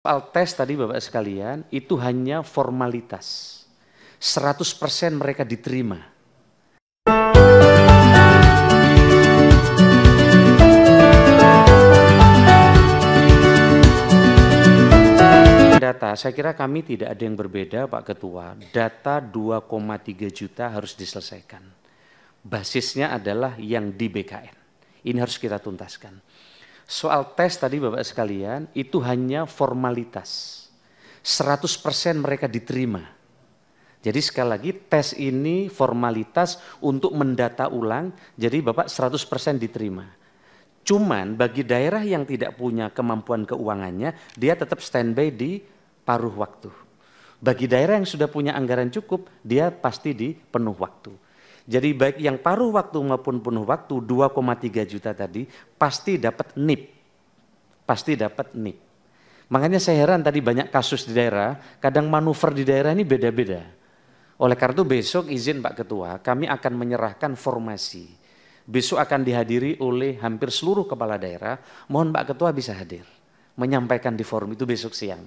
Soal tes tadi Bapak sekalian, itu hanya formalitas. 100% mereka diterima. Data, saya kira kami tidak ada yang berbeda Pak Ketua. Data 2,3 juta harus diselesaikan. Basisnya adalah yang di BKN. Ini harus kita tuntaskan soal tes tadi Bapak sekalian itu hanya formalitas. 100% mereka diterima. Jadi sekali lagi tes ini formalitas untuk mendata ulang, jadi Bapak 100% diterima. Cuman bagi daerah yang tidak punya kemampuan keuangannya, dia tetap standby di paruh waktu. Bagi daerah yang sudah punya anggaran cukup, dia pasti di penuh waktu. Jadi baik yang paruh waktu maupun penuh waktu 2,3 juta tadi pasti dapat NIP. Pasti dapat NIP. Makanya saya heran tadi banyak kasus di daerah, kadang manuver di daerah ini beda-beda. Oleh karena itu besok izin Pak Ketua, kami akan menyerahkan formasi. Besok akan dihadiri oleh hampir seluruh kepala daerah. Mohon Pak Ketua bisa hadir menyampaikan di forum itu besok siang.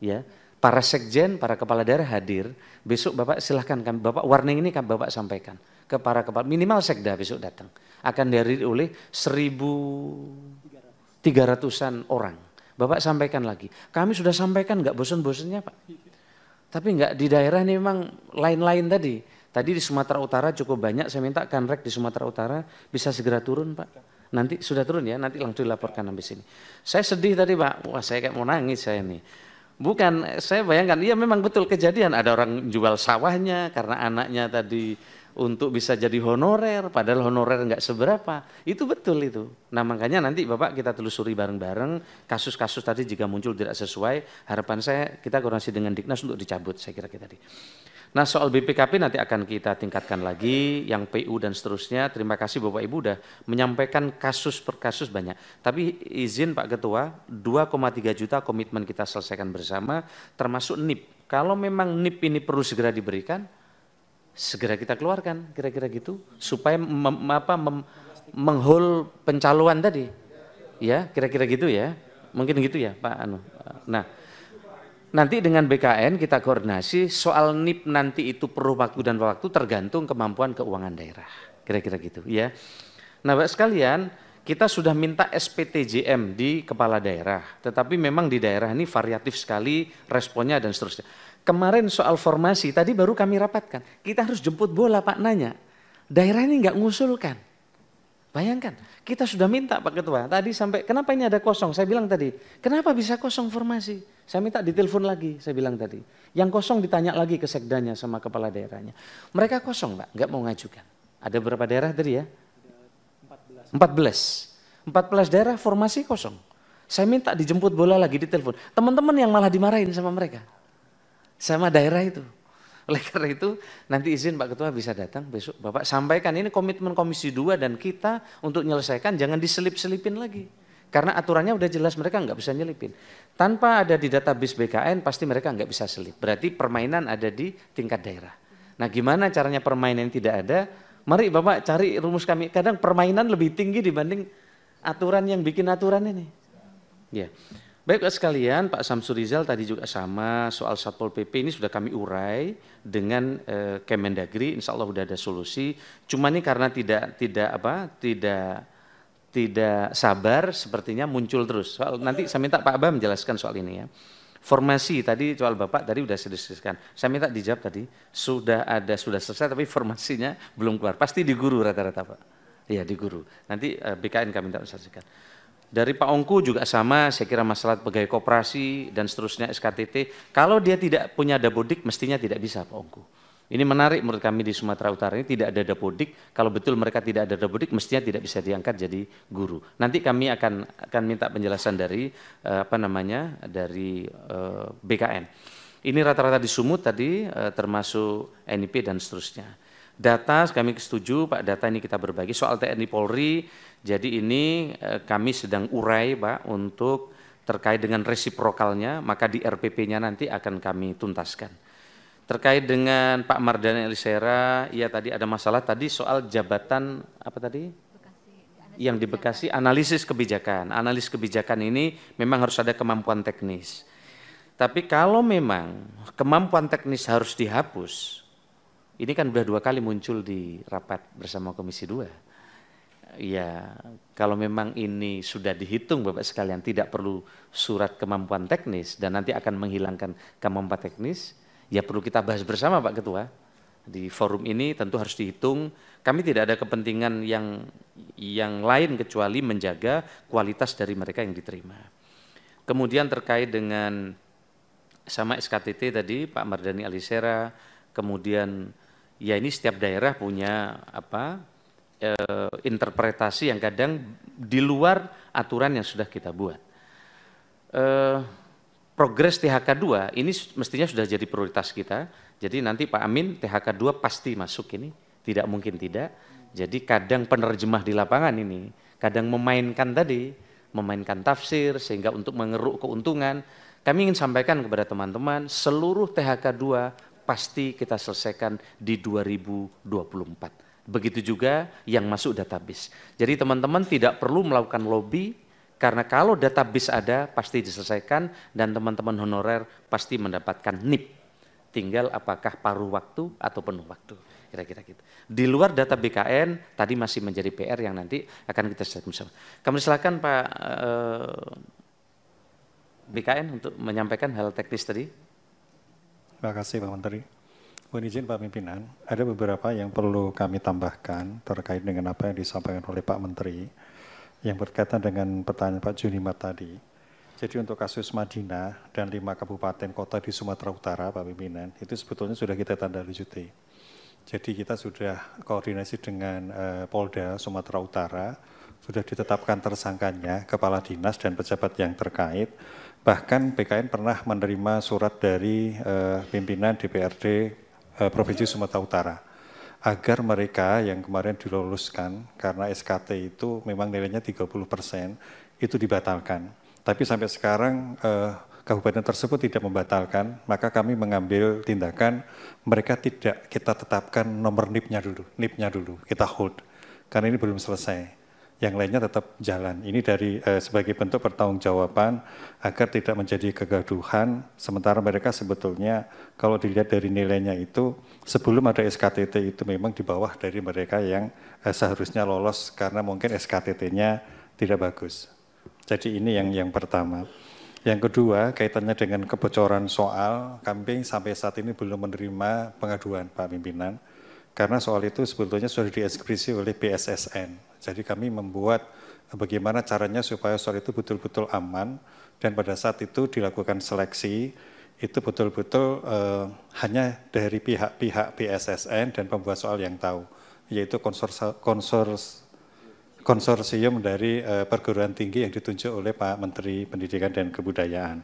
Ya, para sekjen, para kepala daerah hadir. Besok Bapak silahkan kami, Bapak warning ini kami Bapak sampaikan ke para kepala, minimal sekda besok datang. Akan dari oleh 1.300an orang. Bapak sampaikan lagi. Kami sudah sampaikan nggak bosan-bosannya Pak. Tapi nggak di daerah ini memang lain-lain tadi. Tadi di Sumatera Utara cukup banyak, saya minta kanrek di Sumatera Utara bisa segera turun Pak nanti sudah turun ya, nanti langsung dilaporkan habis ini. Saya sedih tadi Pak, wah saya kayak mau nangis saya nih. Bukan, saya bayangkan, iya memang betul kejadian. Ada orang jual sawahnya karena anaknya tadi untuk bisa jadi honorer, padahal honorer enggak seberapa. Itu betul itu. Nah makanya nanti Bapak kita telusuri bareng-bareng, kasus-kasus tadi jika muncul tidak sesuai, harapan saya kita koordinasi dengan Diknas untuk dicabut, saya kira kita tadi. Nah soal BPKP nanti akan kita tingkatkan lagi, yang PU dan seterusnya. Terima kasih Bapak Ibu sudah menyampaikan kasus per kasus banyak. Tapi izin Pak Ketua, 2,3 juta komitmen kita selesaikan bersama, termasuk NIP. Kalau memang NIP ini perlu segera diberikan, segera kita keluarkan, kira-kira gitu, supaya mem, apa, mem, menghul pencaluan tadi. Ya, kira-kira gitu ya. Mungkin gitu ya Pak Anu. Nah, Nanti dengan BKN kita koordinasi soal NIP nanti itu perlu waktu dan waktu tergantung kemampuan keuangan daerah. Kira-kira gitu ya. Nah, Pak sekalian, kita sudah minta SPTJM di kepala daerah, tetapi memang di daerah ini variatif sekali responnya dan seterusnya. Kemarin soal formasi tadi baru kami rapatkan. Kita harus jemput bola Pak nanya. Daerah ini nggak ngusulkan. Bayangkan, kita sudah minta Pak Ketua, tadi sampai kenapa ini ada kosong? Saya bilang tadi, kenapa bisa kosong formasi? Saya minta ditelepon lagi, saya bilang tadi. Yang kosong ditanya lagi ke sekdanya sama kepala daerahnya. Mereka kosong Pak, nggak mau ngajukan. Ada berapa daerah tadi ya? 14. 14. 14 daerah formasi kosong. Saya minta dijemput bola lagi ditelepon. Teman-teman yang malah dimarahin sama mereka. Sama daerah itu. Oleh karena itu nanti izin Pak Ketua bisa datang besok Bapak sampaikan ini komitmen Komisi 2 dan kita untuk menyelesaikan jangan diselip-selipin lagi. Karena aturannya udah jelas mereka nggak bisa nyelipin. Tanpa ada di database BKN pasti mereka nggak bisa selip. Berarti permainan ada di tingkat daerah. Nah gimana caranya permainan yang tidak ada? Mari Bapak cari rumus kami. Kadang permainan lebih tinggi dibanding aturan yang bikin aturan ini. Ya. Yeah. Baiklah sekalian, Pak Samsur Rizal tadi juga sama soal Satpol PP ini sudah kami urai dengan eh, Kemendagri, insya Allah sudah ada solusi. Cuma ini karena tidak tidak apa tidak tidak sabar sepertinya muncul terus. Soal, nanti saya minta Pak Abah menjelaskan soal ini ya. Formasi tadi soal Bapak tadi sudah saya diskusikan. Saya minta dijawab tadi sudah ada sudah selesai tapi formasinya belum keluar. Pasti di guru rata-rata Pak. Iya di guru. Nanti eh, BKN kami minta saksikan. Dari Pak Ongku juga sama, saya kira masalah pegawai koperasi dan seterusnya SKTT. Kalau dia tidak punya dapodik, mestinya tidak bisa Pak Ongku. Ini menarik menurut kami di Sumatera Utara ini tidak ada dapodik. Kalau betul mereka tidak ada dapodik, mestinya tidak bisa diangkat jadi guru. Nanti kami akan akan minta penjelasan dari eh, apa namanya dari eh, BKN. Ini rata-rata di Sumut tadi eh, termasuk NIP dan seterusnya. Data kami setuju Pak, data ini kita berbagi soal TNI Polri jadi ini eh, kami sedang urai Pak untuk terkait dengan resiprokalnya, maka di RPP-nya nanti akan kami tuntaskan. Terkait dengan Pak Mardhani Elisera, ya tadi ada masalah tadi soal jabatan apa tadi? yang di Bekasi analisis kebijakan. Analis kebijakan ini memang harus ada kemampuan teknis. Tapi kalau memang kemampuan teknis harus dihapus, ini kan sudah dua kali muncul di rapat bersama Komisi 2 ya kalau memang ini sudah dihitung Bapak sekalian tidak perlu surat kemampuan teknis dan nanti akan menghilangkan kemampuan teknis, ya perlu kita bahas bersama Pak Ketua. Di forum ini tentu harus dihitung, kami tidak ada kepentingan yang yang lain kecuali menjaga kualitas dari mereka yang diterima. Kemudian terkait dengan sama SKTT tadi Pak Mardani Alisera, kemudian ya ini setiap daerah punya apa Eh, interpretasi yang kadang di luar aturan yang sudah kita buat. Eh, progres THK 2 ini mestinya sudah jadi prioritas kita. Jadi nanti Pak Amin THK 2 pasti masuk ini, tidak mungkin tidak. Jadi kadang penerjemah di lapangan ini, kadang memainkan tadi, memainkan tafsir sehingga untuk mengeruk keuntungan. Kami ingin sampaikan kepada teman-teman, seluruh THK 2 pasti kita selesaikan di 2024. Begitu juga yang masuk database. Jadi teman-teman tidak perlu melakukan lobby karena kalau database ada pasti diselesaikan dan teman-teman honorer pasti mendapatkan NIP. Tinggal apakah paruh waktu atau penuh waktu. Kira-kira gitu. Di luar data BKN tadi masih menjadi PR yang nanti akan kita selesaikan. Kami silakan Pak eh, BKN untuk menyampaikan hal teknis tadi. Terima kasih Pak Menteri. Mohon izin Pak Pimpinan, ada beberapa yang perlu kami tambahkan terkait dengan apa yang disampaikan oleh Pak Menteri yang berkaitan dengan pertanyaan Pak Junimat tadi. Jadi untuk kasus Madinah dan lima kabupaten kota di Sumatera Utara, Pak Pimpinan, itu sebetulnya sudah kita tanda lanjuti. Jadi kita sudah koordinasi dengan eh, Polda Sumatera Utara, sudah ditetapkan tersangkanya, kepala dinas dan pejabat yang terkait, bahkan BKN pernah menerima surat dari eh, pimpinan DPRD Eh, Provinsi Sumatera Utara agar mereka yang kemarin diloloskan karena SKT itu memang nilainya 30 persen itu dibatalkan. Tapi sampai sekarang eh, kabupaten tersebut tidak membatalkan, maka kami mengambil tindakan mereka tidak kita tetapkan nomor NIP-nya dulu, NIP-nya dulu kita hold karena ini belum selesai yang lainnya tetap jalan. Ini dari eh, sebagai bentuk pertanggungjawaban agar tidak menjadi kegaduhan. Sementara mereka sebetulnya kalau dilihat dari nilainya itu sebelum ada SKTT itu memang di bawah dari mereka yang eh, seharusnya lolos karena mungkin SKTT-nya tidak bagus. Jadi ini yang yang pertama. Yang kedua kaitannya dengan kebocoran soal, kambing sampai saat ini belum menerima pengaduan Pak Pimpinan karena soal itu sebetulnya sudah dieksekusi oleh PSSN. Jadi kami membuat eh, bagaimana caranya supaya soal itu betul-betul aman dan pada saat itu dilakukan seleksi itu betul-betul uh, hanya dari pihak-pihak PSSN dan pembuat soal yang tahu, yaitu konsors konsors, konsorsium dari uh, perguruan tinggi yang ditunjuk oleh Pak Menteri Pendidikan dan Kebudayaan.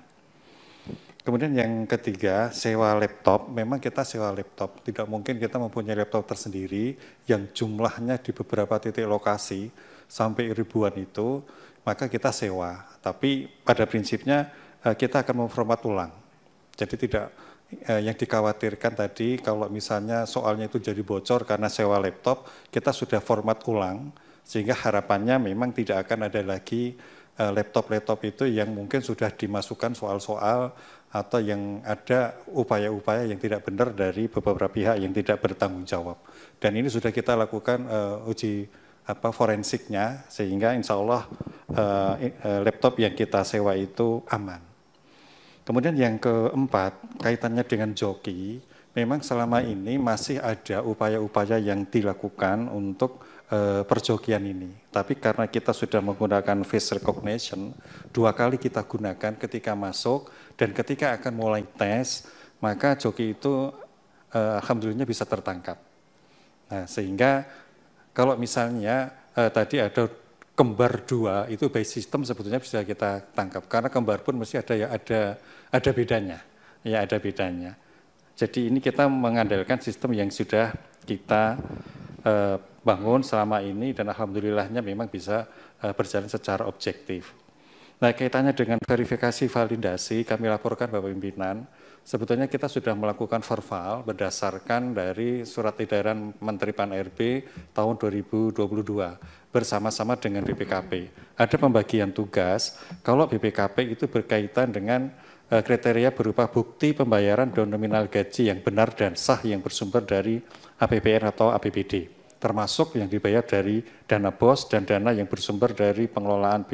Kemudian yang ketiga, sewa laptop. Memang kita sewa laptop. Tidak mungkin kita mempunyai laptop tersendiri yang jumlahnya di beberapa titik lokasi sampai ribuan itu, maka kita sewa. Tapi pada prinsipnya eh, kita akan memformat ulang. Jadi tidak eh, yang dikhawatirkan tadi kalau misalnya soalnya itu jadi bocor karena sewa laptop, kita sudah format ulang sehingga harapannya memang tidak akan ada lagi Eh, laptop-laptop itu yang mungkin sudah dimasukkan soal-soal atau yang ada upaya-upaya yang tidak benar dari beberapa pihak yang tidak bertanggung jawab. Dan ini sudah kita lakukan uh, uji apa forensiknya sehingga insya Allah uh, laptop yang kita sewa itu aman. Kemudian yang keempat kaitannya dengan joki, memang selama ini masih ada upaya-upaya yang dilakukan untuk uh, eh, perjokian ini. Tapi karena kita sudah menggunakan face recognition, dua kali kita gunakan ketika masuk dan ketika akan mulai tes, maka joki itu eh, alhamdulillah bisa tertangkap. Nah, sehingga kalau misalnya eh, tadi ada kembar dua itu by sistem sebetulnya bisa kita tangkap karena kembar pun mesti ada ya ada ada bedanya ya ada bedanya jadi ini kita mengandalkan sistem yang sudah kita Eh, bangun selama ini dan alhamdulillahnya memang bisa eh, berjalan secara objektif. Nah, kaitannya dengan verifikasi validasi kami laporkan Bapak pimpinan, sebetulnya kita sudah melakukan verbal berdasarkan dari surat edaran Menteri PAN-RB tahun 2022 bersama-sama dengan BPKP. Ada pembagian tugas kalau BPKP itu berkaitan dengan eh, kriteria berupa bukti pembayaran dan nominal gaji yang benar dan sah yang bersumber dari APBN atau APBD termasuk yang dibayar dari dana BOS dan dana yang bersumber dari pengelolaan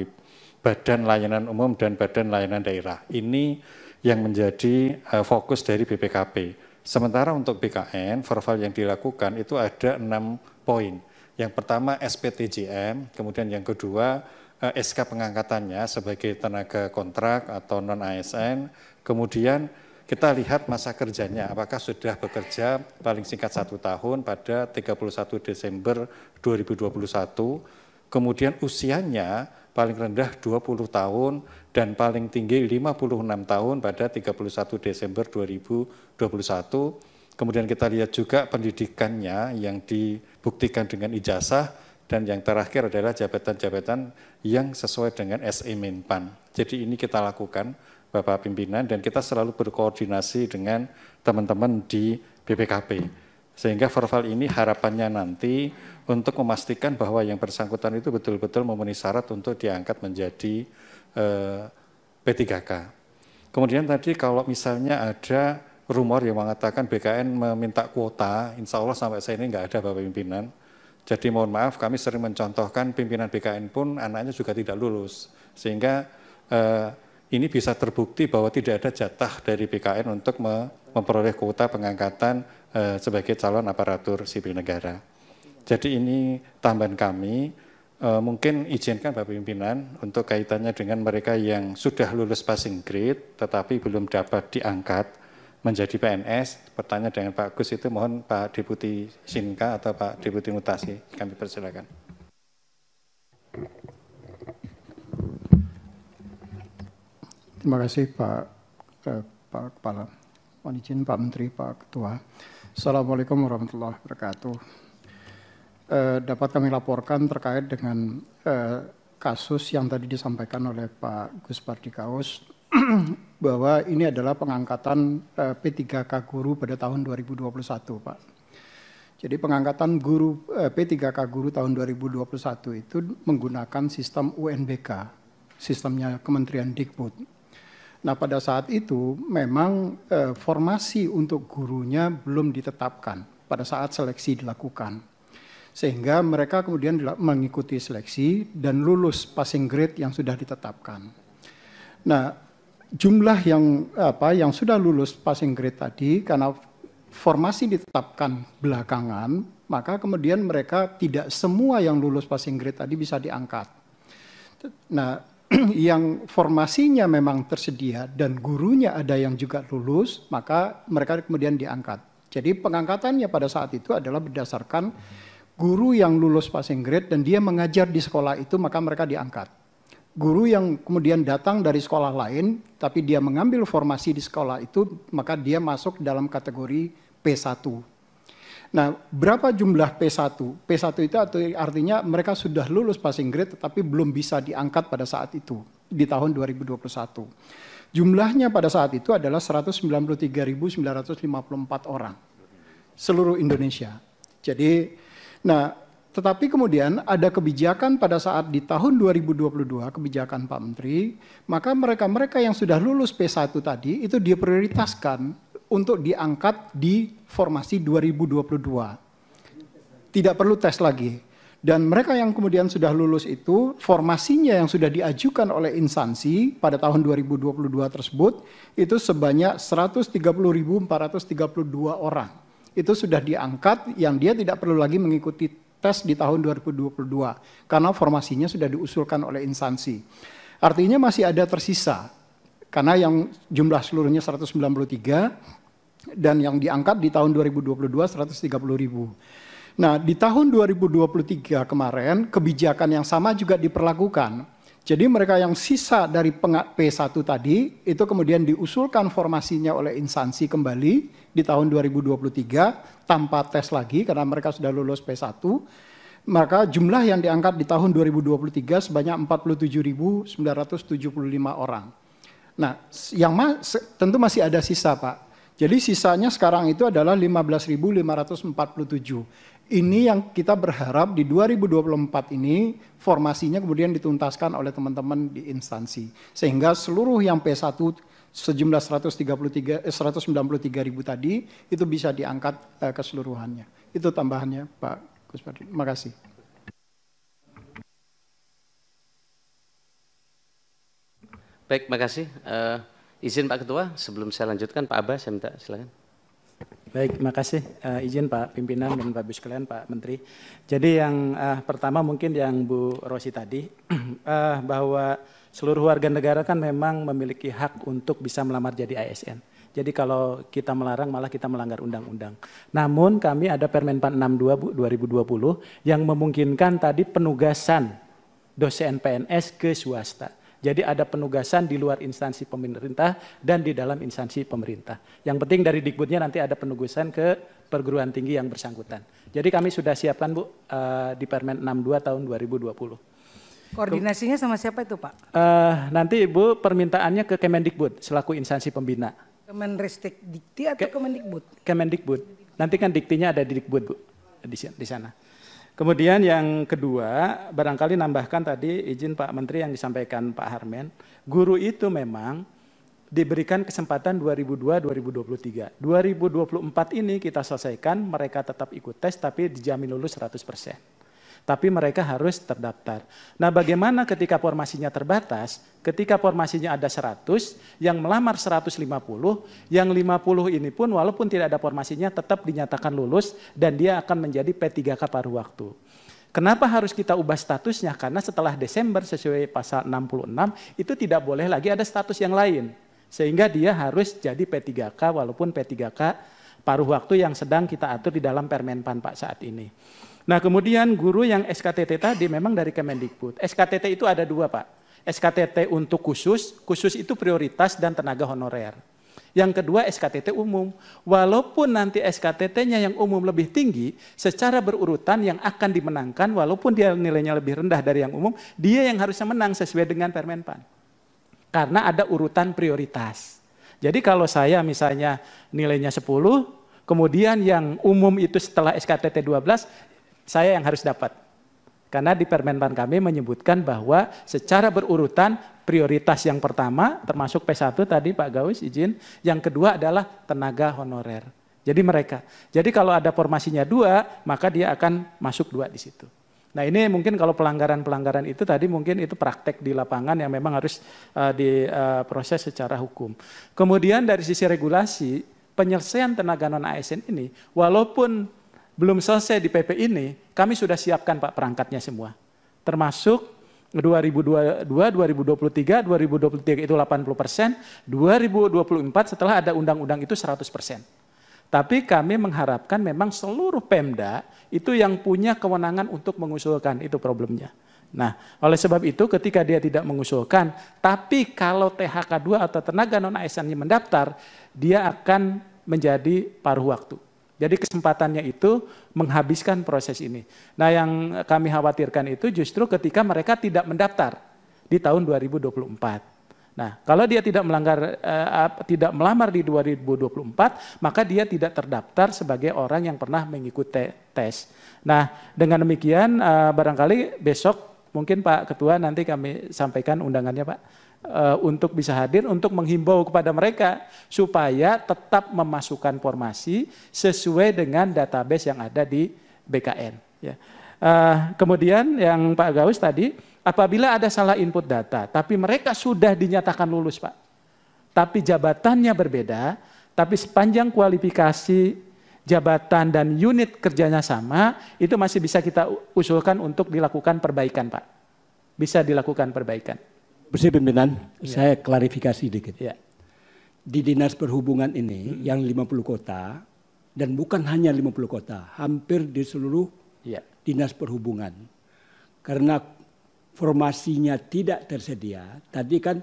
Badan Layanan Umum dan Badan Layanan Daerah. Ini yang menjadi uh, fokus dari BPKP. Sementara untuk BKN, verval yang dilakukan itu ada enam poin. Yang pertama SPTJM, kemudian yang kedua uh, eh, SK pengangkatannya sebagai tenaga kontrak atau non ASN, kemudian kita lihat masa kerjanya, apakah sudah bekerja paling singkat satu tahun pada 31 Desember 2021, kemudian usianya paling rendah 20 tahun dan paling tinggi 56 tahun pada 31 Desember 2021. Kemudian kita lihat juga pendidikannya yang dibuktikan dengan ijazah dan yang terakhir adalah jabatan-jabatan yang sesuai dengan SE Menpan. Jadi ini kita lakukan Bapak pimpinan dan kita selalu berkoordinasi dengan teman-teman di BPKP. Sehingga verval ini harapannya nanti untuk memastikan bahwa yang bersangkutan itu betul-betul memenuhi syarat untuk diangkat menjadi eh, P3K. Kemudian tadi kalau misalnya ada rumor yang mengatakan BKN meminta kuota, insya Allah sampai saat ini enggak ada Bapak pimpinan. Jadi mohon maaf, kami sering mencontohkan pimpinan BKN pun anaknya juga tidak lulus. Sehingga eh, ini bisa terbukti bahwa tidak ada jatah dari BKN untuk memperoleh kuota pengangkatan eh, sebagai calon aparatur sipil negara. Jadi ini tambahan kami, eh, mungkin izinkan Bapak Pimpinan untuk kaitannya dengan mereka yang sudah lulus passing grade tetapi belum dapat diangkat menjadi PNS, Pertanyaan dengan Pak Gus itu mohon Pak Deputi Sinka atau Pak Deputi Mutasi, kami persilakan. Terima kasih Pak, eh, Pak Kepala. Mohon izin Pak Menteri, Pak Ketua. Assalamualaikum warahmatullahi wabarakatuh. Eh, dapat kami laporkan terkait dengan eh, kasus yang tadi disampaikan oleh Pak Gus Pardikaus bahwa ini adalah pengangkatan eh, P3K guru pada tahun 2021, Pak. Jadi pengangkatan guru eh, P3K guru tahun 2021 itu menggunakan sistem UNBK, sistemnya Kementerian Dikbud. Nah pada saat itu memang eh, formasi untuk gurunya belum ditetapkan pada saat seleksi dilakukan. Sehingga mereka kemudian mengikuti seleksi dan lulus passing grade yang sudah ditetapkan. Nah, jumlah yang apa yang sudah lulus passing grade tadi karena formasi ditetapkan belakangan, maka kemudian mereka tidak semua yang lulus passing grade tadi bisa diangkat. Nah, Hmm, yang formasinya memang tersedia dan gurunya ada yang juga lulus, maka mereka kemudian diangkat. Jadi pengangkatannya pada saat itu adalah berdasarkan guru yang lulus passing grade dan dia mengajar di sekolah itu maka mereka diangkat. Guru yang kemudian datang dari sekolah lain tapi dia mengambil formasi di sekolah itu maka dia masuk dalam kategori P1 Nah, berapa jumlah P1? P1 itu artinya mereka sudah lulus passing grade tetapi belum bisa diangkat pada saat itu di tahun 2021. Jumlahnya pada saat itu adalah 193.954 orang seluruh Indonesia. Jadi, nah tetapi kemudian ada kebijakan pada saat di tahun 2022 kebijakan Pak Menteri, maka mereka-mereka yang sudah lulus P1 tadi itu diprioritaskan untuk diangkat di formasi 2022. Tidak perlu tes lagi. Dan mereka yang kemudian sudah lulus itu, formasinya yang sudah diajukan oleh instansi pada tahun 2022 tersebut, itu sebanyak 130.432 orang. Itu sudah diangkat yang dia tidak perlu lagi mengikuti tes di tahun 2022 karena formasinya sudah diusulkan oleh instansi. Artinya masih ada tersisa karena yang jumlah seluruhnya 193 dan yang diangkat di tahun 2022 130 ribu. Nah, di tahun 2023 kemarin kebijakan yang sama juga diperlakukan. Jadi mereka yang sisa dari P1 tadi itu kemudian diusulkan formasinya oleh instansi kembali di tahun 2023 tanpa tes lagi karena mereka sudah lulus P1. Maka jumlah yang diangkat di tahun 2023 sebanyak 47.975 orang. Nah, yang ma tentu masih ada sisa, Pak. Jadi sisanya sekarang itu adalah 15.547. Ini yang kita berharap di 2024 ini formasinya kemudian dituntaskan oleh teman-teman di instansi. Sehingga seluruh yang P1 sejumlah 133 eh, 193.000 tadi itu bisa diangkat eh, keseluruhannya. Itu tambahannya Pak Kuspardi. Terima kasih. Baik, terima kasih. Uh... Izin Pak Ketua, sebelum saya lanjutkan Pak Abah, saya minta silakan. Baik, terima uh, izin Pak Pimpinan dan Pak Biskelen, Pak Menteri. Jadi yang uh, pertama mungkin yang Bu Rosi tadi, uh, bahwa seluruh warga negara kan memang memiliki hak untuk bisa melamar jadi ASN. Jadi kalau kita melarang malah kita melanggar undang-undang. Namun kami ada Permen 462 Bu 2020 yang memungkinkan tadi penugasan dosen PNS ke swasta. Jadi ada penugasan di luar instansi pemerintah dan di dalam instansi pemerintah. Yang penting dari Dikbudnya nanti ada penugasan ke perguruan tinggi yang bersangkutan. Jadi kami sudah siapkan Bu uh, di Permen 62 tahun 2020. Koordinasinya sama siapa itu Pak? Uh, nanti Ibu permintaannya ke Kemendikbud selaku instansi pembina. Kemenristik Dikti atau Kemendikbud? Kemendikbud. Nanti kan diktinya ada di Dikbud Bu di, di sana. Kemudian yang kedua, barangkali nambahkan tadi izin Pak Menteri yang disampaikan Pak Harmen, guru itu memang diberikan kesempatan 2002-2023. 2024 ini kita selesaikan, mereka tetap ikut tes tapi dijamin lulus 100 tapi mereka harus terdaftar. Nah bagaimana ketika formasinya terbatas, ketika formasinya ada 100, yang melamar 150, yang 50 ini pun walaupun tidak ada formasinya tetap dinyatakan lulus dan dia akan menjadi P3K paruh waktu. Kenapa harus kita ubah statusnya? Karena setelah Desember sesuai pasal 66 itu tidak boleh lagi ada status yang lain. Sehingga dia harus jadi P3K walaupun P3K paruh waktu yang sedang kita atur di dalam Permenpan Pak saat ini. Nah kemudian guru yang SKTT tadi memang dari Kemendikbud. SKTT itu ada dua Pak. SKTT untuk khusus, khusus itu prioritas dan tenaga honorer. Yang kedua SKTT umum. Walaupun nanti SKTT-nya yang umum lebih tinggi, secara berurutan yang akan dimenangkan walaupun dia nilainya lebih rendah dari yang umum, dia yang harusnya menang sesuai dengan Permenpan. Karena ada urutan prioritas. Jadi kalau saya misalnya nilainya 10, kemudian yang umum itu setelah SKTT 12, saya yang harus dapat. Karena di Permenpan kami menyebutkan bahwa secara berurutan prioritas yang pertama termasuk P1 tadi Pak Gawis izin, yang kedua adalah tenaga honorer. Jadi mereka. Jadi kalau ada formasinya dua, maka dia akan masuk dua di situ. Nah ini mungkin kalau pelanggaran-pelanggaran itu tadi mungkin itu praktek di lapangan yang memang harus uh, eh, diproses eh, uh, secara hukum. Kemudian dari sisi regulasi, penyelesaian tenaga non-ASN ini, walaupun belum selesai di PP ini, kami sudah siapkan Pak perangkatnya semua. Termasuk 2022, 2023, 2023 itu 80 persen, 2024 setelah ada undang-undang itu 100 persen. Tapi kami mengharapkan memang seluruh Pemda itu yang punya kewenangan untuk mengusulkan, itu problemnya. Nah, oleh sebab itu ketika dia tidak mengusulkan, tapi kalau THK 2 atau tenaga non ASN-nya mendaftar, dia akan menjadi paruh waktu. Jadi kesempatannya itu menghabiskan proses ini. Nah yang kami khawatirkan itu justru ketika mereka tidak mendaftar di tahun 2024. Nah, kalau dia tidak melanggar eh, tidak melamar di 2024, maka dia tidak terdaftar sebagai orang yang pernah mengikuti tes. Nah, dengan demikian eh, barangkali besok mungkin Pak Ketua nanti kami sampaikan undangannya, Pak Eh, untuk bisa hadir untuk menghimbau kepada mereka supaya tetap memasukkan formasi sesuai dengan database yang ada di BKN. Ya. Uh, kemudian yang Pak Gawis tadi, apabila ada salah input data, tapi mereka sudah dinyatakan lulus, Pak, tapi jabatannya berbeda, tapi sepanjang kualifikasi jabatan dan unit kerjanya sama, itu masih bisa kita usulkan untuk dilakukan perbaikan, Pak. Bisa dilakukan perbaikan. Bersih pimpinan, ya. saya klarifikasi dikit. Ya. Di Dinas Perhubungan ini hmm. yang 50 kota dan bukan hanya 50 kota, hampir di seluruh ya. Dinas Perhubungan. Karena formasinya tidak tersedia, tadi kan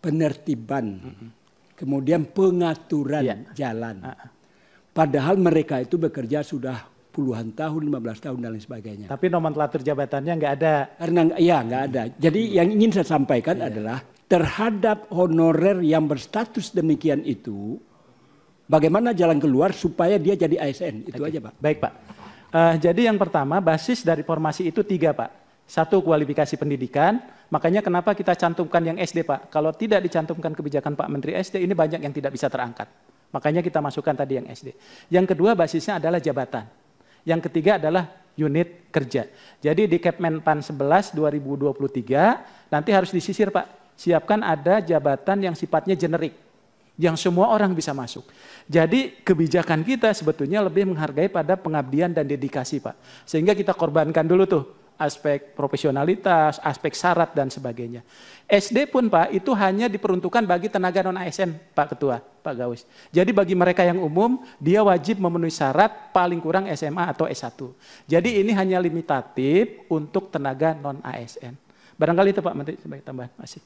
penertiban, hmm. kemudian pengaturan ya. jalan. Ah, ah. Padahal mereka itu bekerja sudah puluhan tahun, 15 tahun dan lain sebagainya. Tapi nomenklatur jabatannya nggak ada. Karena ya nggak ada. Jadi hmm. yang ingin saya sampaikan yeah. adalah terhadap honorer yang berstatus demikian itu, bagaimana jalan keluar supaya dia jadi ASN itu okay. aja pak. Baik pak. Uh, jadi yang pertama basis dari formasi itu tiga pak. Satu kualifikasi pendidikan, makanya kenapa kita cantumkan yang SD pak. Kalau tidak dicantumkan kebijakan Pak Menteri SD ini banyak yang tidak bisa terangkat. Makanya kita masukkan tadi yang SD. Yang kedua basisnya adalah jabatan. Yang ketiga adalah unit kerja. Jadi di Kemenpan 11 2023 nanti harus disisir Pak. Siapkan ada jabatan yang sifatnya generik yang semua orang bisa masuk. Jadi kebijakan kita sebetulnya lebih menghargai pada pengabdian dan dedikasi Pak. Sehingga kita korbankan dulu tuh aspek profesionalitas, aspek syarat dan sebagainya. SD pun Pak itu hanya diperuntukkan bagi tenaga non ASN Pak Ketua, Pak Gawis. Jadi bagi mereka yang umum dia wajib memenuhi syarat paling kurang SMA atau S1. Jadi ini hanya limitatif untuk tenaga non ASN. Barangkali itu Pak Menteri sebagai tambahan masih.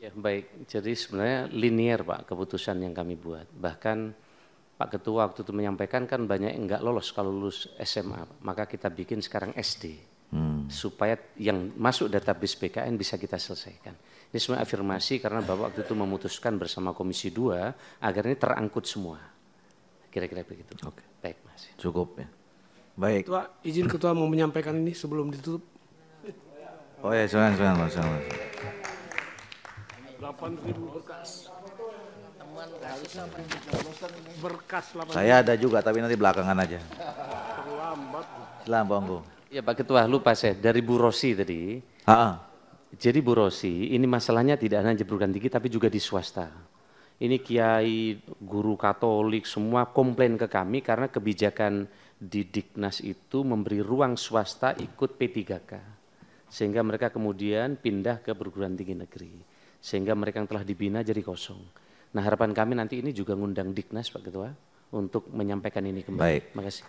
Ya baik, jadi sebenarnya linier Pak keputusan yang kami buat. Bahkan Pak Ketua waktu itu menyampaikan kan banyak yang enggak lolos kalau lulus SMA. Maka kita bikin sekarang SD hmm. supaya yang masuk database BKN bisa kita selesaikan. Ini semua afirmasi karena Bapak waktu itu memutuskan bersama Komisi 2 agar ini terangkut semua. Kira-kira begitu. Oke. Baik, Mas. Cukup ya. Baik. Ketua, izin Ketua mau menyampaikan ini sebelum ditutup. Oh ya, silakan, silakan, Mas. Silakan, Mas. 8000 berkas. Berkas Saya ada juga tapi nanti belakangan aja. Terlambat. Silakan, Bang Ya Pak Ketua lupa saya dari Bu Rosi tadi. -ha. Jadi Bu Rosi ini masalahnya tidak hanya di perguruan tinggi tapi juga di swasta. Ini kiai, guru Katolik semua komplain ke kami karena kebijakan di Diknas itu memberi ruang swasta ikut P3K. Sehingga mereka kemudian pindah ke perguruan tinggi negeri. Sehingga mereka yang telah dibina jadi kosong. Nah harapan kami nanti ini juga ngundang Diknas Pak Ketua untuk menyampaikan ini kembali. Baik. Terima kasih.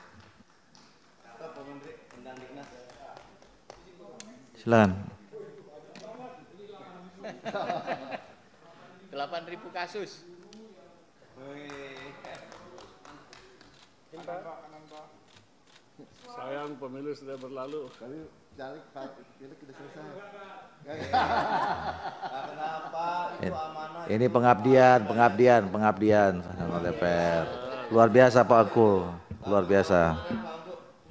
Silakan. 8.000 kasus. Sayang pemilu sudah berlalu. Kali caleg pilek sudah selesai. kenapa itu amanah? Ini pengabdian, pengabdian, pengabdian sama DPR. Luar biasa Pak Aku, luar biasa.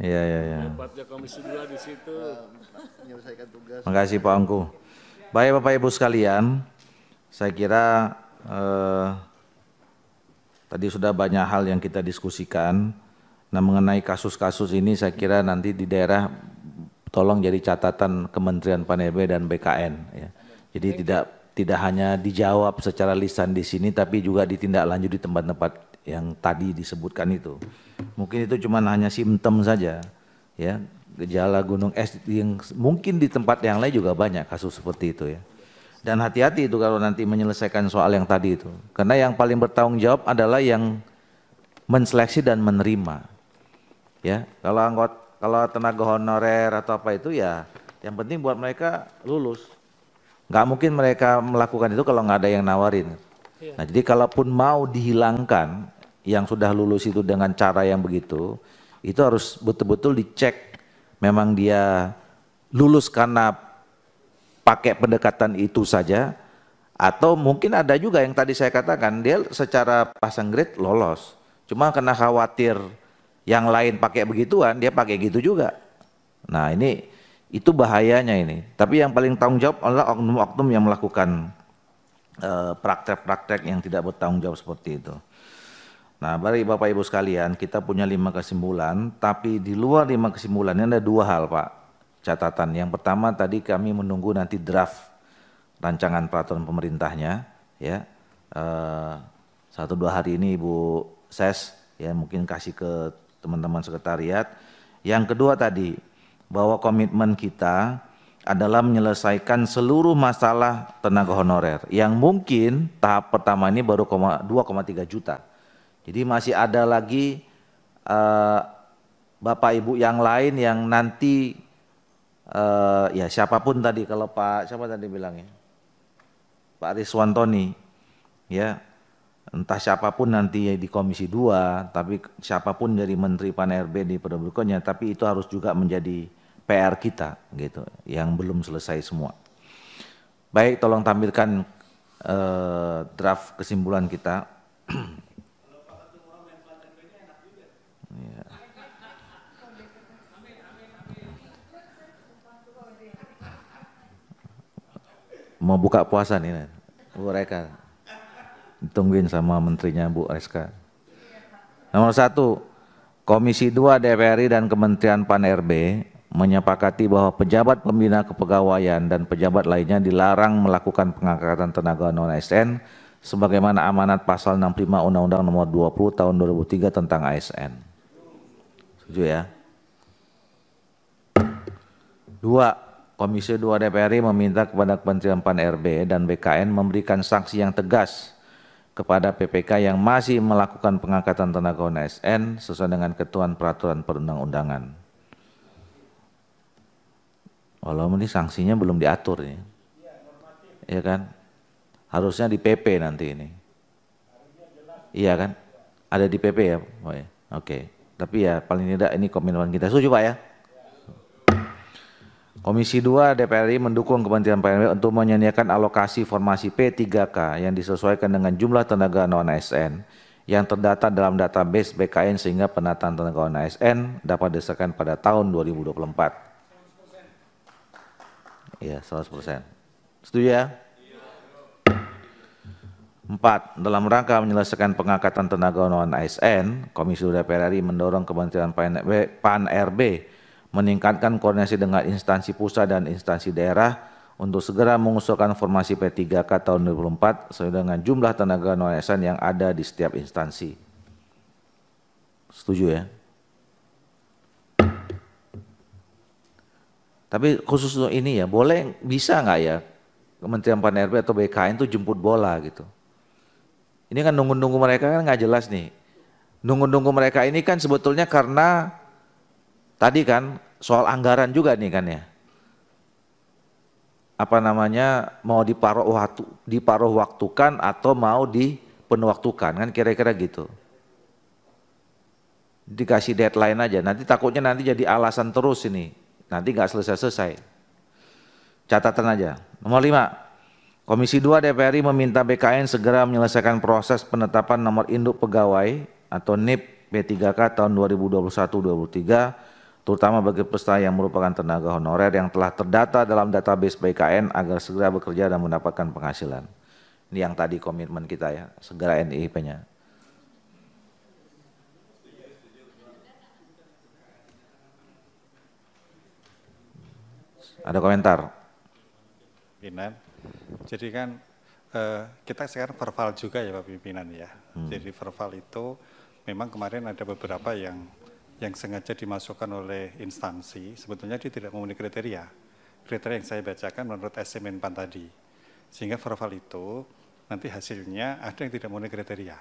Iya iya iya. Tempatnya nah, Komisi dua di situ nah, menyelesaikan tugas. Makasih Pak Angku. Baik Bapak Ibu sekalian, saya kira eh, tadi sudah banyak hal yang kita diskusikan. Nah mengenai kasus-kasus ini saya kira nanti di daerah tolong jadi catatan Kementerian RB e dan BKN. Ya. Jadi tidak tidak hanya dijawab secara lisan di sini, tapi juga ditindaklanjut di tempat-tempat yang tadi disebutkan itu. Mungkin itu cuma hanya simptom saja, ya gejala gunung es yang mungkin di tempat yang lain juga banyak kasus seperti itu ya. Dan hati-hati itu kalau nanti menyelesaikan soal yang tadi itu. Karena yang paling bertanggung jawab adalah yang menseleksi dan menerima. Ya, kalau anggota kalau tenaga honorer atau apa itu ya yang penting buat mereka lulus. Nggak mungkin mereka melakukan itu kalau nggak ada yang nawarin. Iya. Nah, jadi kalaupun mau dihilangkan yang sudah lulus itu dengan cara yang begitu, itu harus betul-betul dicek memang dia lulus karena pakai pendekatan itu saja atau mungkin ada juga yang tadi saya katakan dia secara pasang grade lolos. Cuma karena khawatir yang lain pakai begituan, dia pakai gitu juga. Nah, ini itu bahayanya ini. Tapi yang paling tanggung jawab adalah oknum-oknum yang melakukan Eh, praktek-praktek yang tidak bertanggung jawab seperti itu. Nah, bagi Bapak Ibu sekalian, kita punya lima kesimpulan, tapi di luar lima kesimpulan ini ada dua hal, Pak. Catatan yang pertama tadi kami menunggu nanti draft rancangan peraturan pemerintahnya, ya. Eh, satu dua hari ini Ibu Ses ya mungkin kasih ke teman-teman sekretariat. Yang kedua tadi bahwa komitmen kita adalah menyelesaikan seluruh masalah tenaga honorer yang mungkin tahap pertama ini baru 2,3 juta. Jadi masih ada lagi uh, Bapak Ibu yang lain yang nanti uh, ya siapapun tadi kalau Pak siapa tadi bilangnya? Pak Rizwan Tony ya entah siapapun nanti di Komisi 2 tapi siapapun dari Menteri Pan RB di periode tapi itu harus juga menjadi PR kita gitu yang belum selesai semua. Baik, tolong tampilkan eh, draft kesimpulan kita. Iya. Mau buka puasa nih, Bu Reka. Ditungguin sama menterinya Bu Reska. Nomor satu, Komisi 2 DPRI dan Kementerian PAN-RB menyepakati bahwa pejabat pembina kepegawaian dan pejabat lainnya dilarang melakukan pengangkatan tenaga non ASN sebagaimana amanat pasal 65 Undang-Undang Nomor 20 Tahun 2003 tentang ASN. Setuju ya? Dua, Komisi 2 DPR RI meminta kepada Kementerian PAN-RB dan BKN memberikan sanksi yang tegas kepada PPK yang masih melakukan pengangkatan tenaga non ASN sesuai dengan ketuan peraturan perundang-undangan. Walaupun ini sanksinya belum diatur ini. Iya kan? Harusnya di PP nanti ini. Iya kan? Ada di PP ya? Oh, iya. Oke. Okay. Tapi ya paling tidak ini komitmen kita. Setuju Pak ya? Komisi 2 DPR mendukung Kementerian PNB untuk menyediakan alokasi formasi P3K yang disesuaikan dengan jumlah tenaga non-ASN yang terdata dalam database BKN sehingga penataan tenaga non-ASN dapat disesuaikan pada tahun 2024. Iya, 100%. Setuju ya? Empat, dalam rangka menyelesaikan pengangkatan tenaga non ASN, Komisi DPR RI mendorong Kementerian PAN RB meningkatkan koordinasi dengan instansi pusat dan instansi daerah untuk segera mengusulkan formasi P3K tahun 2004 sesuai dengan jumlah tenaga non ASN yang ada di setiap instansi. Setuju ya? Tapi khusus untuk ini ya, boleh bisa nggak ya Kementerian Pan RB atau BKN tuh jemput bola gitu. Ini kan nunggu-nunggu mereka kan nggak jelas nih. Nunggu-nunggu mereka ini kan sebetulnya karena tadi kan soal anggaran juga nih kan ya. Apa namanya mau diparuh waktu diparuh waktukan atau mau dipenwaktukan kan kira-kira gitu. Dikasih deadline aja. Nanti takutnya nanti jadi alasan terus ini Nanti nggak selesai-selesai. Catatan aja. Nomor 5. Komisi 2 DPR meminta BKN segera menyelesaikan proses penetapan nomor induk pegawai atau NIP P3K tahun 2021-2023 terutama bagi peserta yang merupakan tenaga honorer yang telah terdata dalam database BKN agar segera bekerja dan mendapatkan penghasilan. Ini yang tadi komitmen kita ya, segera NIP-nya. Ada komentar? Pimpinan. Jadi kan eh, kita sekarang verbal juga ya Pak Pimpinan ya. Hmm. Jadi verbal itu memang kemarin ada beberapa yang yang sengaja dimasukkan oleh instansi, sebetulnya dia tidak memenuhi kriteria. Kriteria yang saya bacakan menurut SMN Pan tadi. Sehingga verbal itu nanti hasilnya ada yang tidak memenuhi kriteria.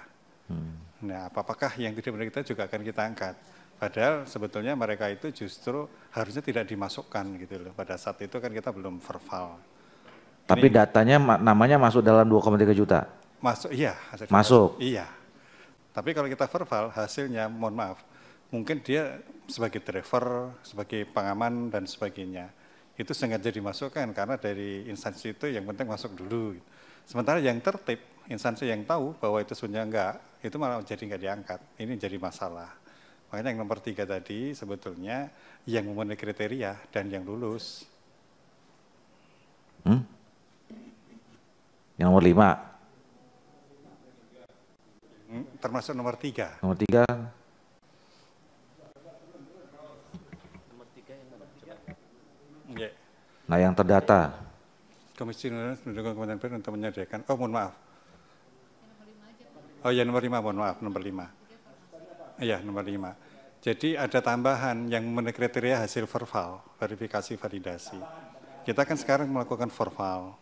Hmm. Nah, apakah yang tidak memenuhi kriteria juga akan kita angkat. Padahal sebetulnya mereka itu justru harusnya tidak dimasukkan gitu loh. Pada saat itu kan kita belum verval. Tapi Ini, datanya namanya masuk dalam 2,3 juta. Masuk iya. Masuk. masuk. Iya. Tapi kalau kita verval hasilnya mohon maaf mungkin dia sebagai driver, sebagai pengaman dan sebagainya itu sengaja dimasukkan karena dari instansi itu yang penting masuk dulu. Sementara yang tertib, instansi yang tahu bahwa itu sebenarnya enggak, itu malah jadi enggak diangkat. Ini jadi masalah. Makanya yang nomor tiga tadi sebetulnya yang memenuhi kriteria dan yang lulus. Hmm? Yang nomor lima? Hmm, termasuk nomor tiga. Nomor tiga? Iya. Nah yang terdata? Komisi Indonesia mendukung Kementerian pertanian untuk menyediakan, oh mohon maaf. Oh ya nomor lima, mohon maaf, nomor lima ya nomor 5. Jadi ada tambahan yang memenuhi kriteria hasil verval verifikasi validasi. Kita kan sekarang melakukan verval.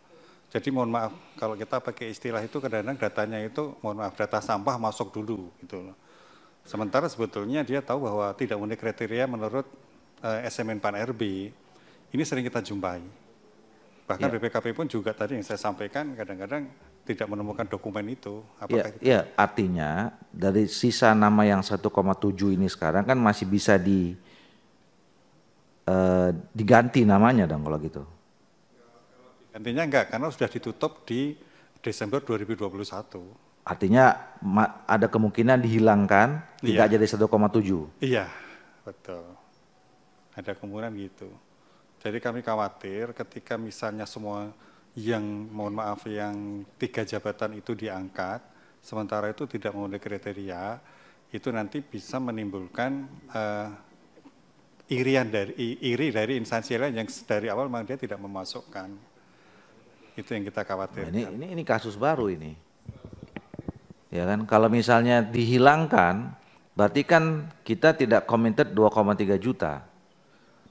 Jadi mohon maaf kalau kita pakai istilah itu kadang-kadang datanya itu mohon maaf data sampah masuk dulu gitu Sementara sebetulnya dia tahu bahwa tidak memenuhi kriteria menurut uh, eh, SMN Pan RB. Ini sering kita jumpai. Bahkan ya. BPKP pun juga tadi yang saya sampaikan kadang-kadang tidak menemukan dokumen itu. Apakah ya, ya, artinya dari sisa nama yang 1,7 ini sekarang kan masih bisa di eh, diganti namanya dong kalau gitu. Gantinya enggak karena sudah ditutup di Desember 2021. Artinya ada kemungkinan dihilangkan iya. tidak jadi 1,7. Iya, betul. Ada kemungkinan gitu. Jadi kami khawatir ketika misalnya semua yang mohon maaf yang tiga jabatan itu diangkat, sementara itu tidak memenuhi kriteria, itu nanti bisa menimbulkan uh, irian dari iri dari instansi lain yang dari awal memang dia tidak memasukkan. Itu yang kita khawatir Nah, ini, ini ini kasus baru ini. Ya kan, kalau misalnya dihilangkan, berarti kan kita tidak committed 2,3 juta.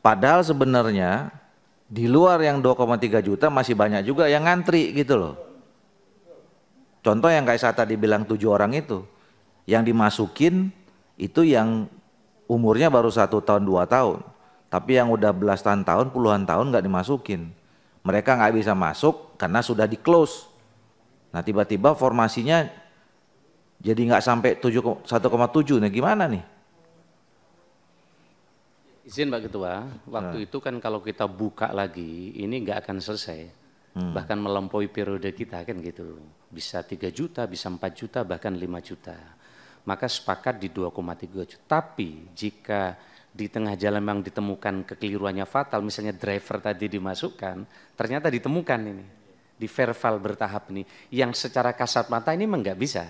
Padahal sebenarnya di luar yang 2,3 juta masih banyak juga yang ngantri gitu loh. Contoh yang kayak saya tadi bilang tujuh orang itu, yang dimasukin itu yang umurnya baru satu tahun dua tahun, tapi yang udah belasan tahun puluhan tahun nggak dimasukin. Mereka nggak bisa masuk karena sudah di close. Nah tiba-tiba formasinya jadi nggak sampai 1,7 nah gimana nih? Izin Pak Ketua, waktu nah. itu kan kalau kita buka lagi, ini nggak akan selesai. Hmm. Bahkan melampaui periode kita kan gitu. Bisa 3 juta, bisa 4 juta, bahkan 5 juta. Maka sepakat di 2,3 juta. Tapi jika di tengah jalan memang ditemukan kekeliruannya fatal, misalnya driver tadi dimasukkan, ternyata ditemukan ini. Di verval bertahap ini. Yang secara kasat mata ini memang nggak bisa.